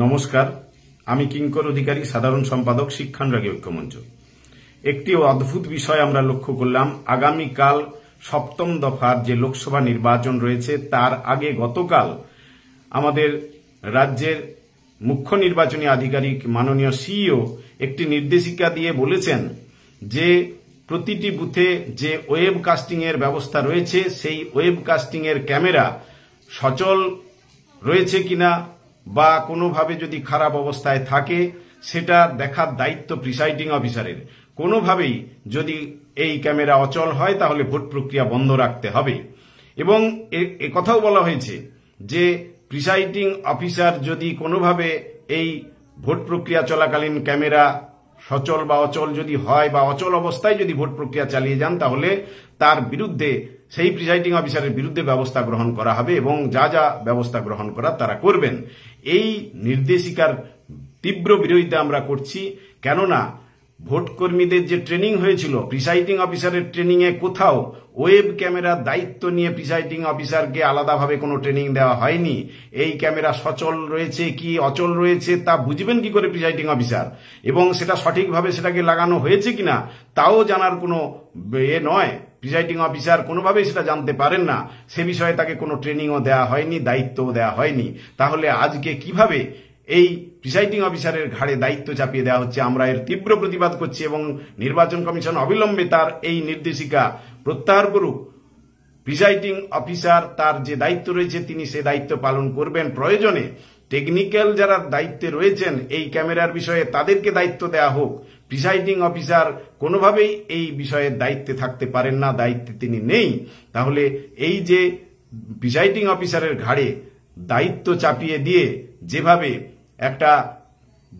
নমস্কার আমি কিঙ্কর অধিকারী সাধারণ সম্পাদক রাগে ঐক্যমঞ্চ একটি অদ্ভুত বিষয় আমরা লক্ষ্য করলাম আগামীকাল সপ্তম দফার যে লোকসভা নির্বাচন রয়েছে তার আগে গতকাল আমাদের রাজ্যের মুখ্য নির্বাচনী আধিকারিক মাননীয় সিইও একটি নির্দেশিকা দিয়ে বলেছেন যে প্রতিটি বুথে যে ওয়েব কাস্টিং এর ব্যবস্থা রয়েছে সেই ওয়েব কাস্টিং এর ক্যামেরা সচল রয়েছে কিনা বা কোনোভাবে যদি খারাপ অবস্থায় থাকে সেটা দেখার দায়িত্ব প্রিসাইডিং অফিসারের কোনোভাবেই যদি এই ক্যামেরা অচল হয় তাহলে ভোট প্রক্রিয়া বন্ধ রাখতে হবে এবং এ কথাও বলা হয়েছে যে প্রিসাইডিং অফিসার যদি কোনোভাবে এই ভোট প্রক্রিয়া চলাকালীন ক্যামেরা সচল বা অচল যদি হয় বা অচল অবস্থায় যদি ভোট প্রক্রিয়া চালিয়ে যান তাহলে তার বিরুদ্ধে সেই প্রিসাইডিং অফিসারের বিরুদ্ধে ব্যবস্থা গ্রহণ করা হবে এবং যা যা ব্যবস্থা গ্রহণ করা তারা করবেন এই নির্দেশিকার তীব্র বিরোধিতা আমরা করছি কেননা ভোট কর্মীদের যে ট্রেনিং হয়েছিল প্রিসাইডিং অফিসারের ট্রেনিংয়ে কোথাও ওয়েব ক্যামেরার দায়িত্ব নিয়ে প্রিসাইডিং অফিসারকে আলাদাভাবে কোনো ট্রেনিং দেওয়া হয়নি এই ক্যামেরা সচল রয়েছে কি অচল রয়েছে তা বুঝবেন কি করে প্রিসাইডিং অফিসার এবং সেটা সঠিকভাবে সেটাকে লাগানো হয়েছে কিনা তাও জানার কোনো এ নয় প্রিসাইডিং অফিসার কোনোভাবেই সেটা জানতে পারেন না সে বিষয়ে তাকে কোনো ট্রেনিংও দেওয়া হয়নি দায়িত্বও দেওয়া হয়নি তাহলে আজকে কিভাবে এই প্রিসাইডিং অফিসারের ঘাড়ে দায়িত্ব চাপিয়ে দেওয়া হচ্ছে আমরা এর তীব্র প্রতিবাদ করছি এবং নির্বাচন কমিশন অবিলম্বে তার এই নির্দেশিকা প্রত্যাহার করুক প্রিসাইডিং অফিসার তার যে দায়িত্ব রয়েছে তিনি সে দায়িত্ব পালন করবেন প্রয়োজনে টেকনিক্যাল যারা দায়িত্বে রয়েছেন এই ক্যামেরার বিষয়ে তাদেরকে দায়িত্ব দেয়া হোক প্রিসাইডিং অফিসার কোনোভাবেই এই বিষয়ের দায়িত্বে থাকতে পারেন না দায়িত্বে তিনি নেই তাহলে এই যে প্রিসাইডিং অফিসারের ঘাড়ে দায়িত্ব চাপিয়ে দিয়ে যেভাবে একটা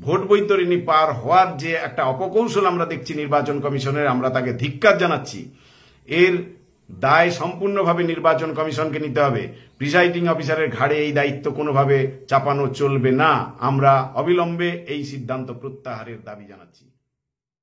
ভোট বৈতরিণী পার হওয়ার যে একটা অপকৌশল আমরা দেখছি নির্বাচন কমিশনের আমরা তাকে ধিক্কার জানাচ্ছি এর দায় সম্পূর্ণভাবে নির্বাচন কমিশনকে নিতে হবে প্রিসাইডিং অফিসারের ঘাড়ে এই দায়িত্ব কোনোভাবে চাপানো চলবে না আমরা অবিলম্বে এই সিদ্ধান্ত প্রত্যাহারের দাবি জানাচ্ছি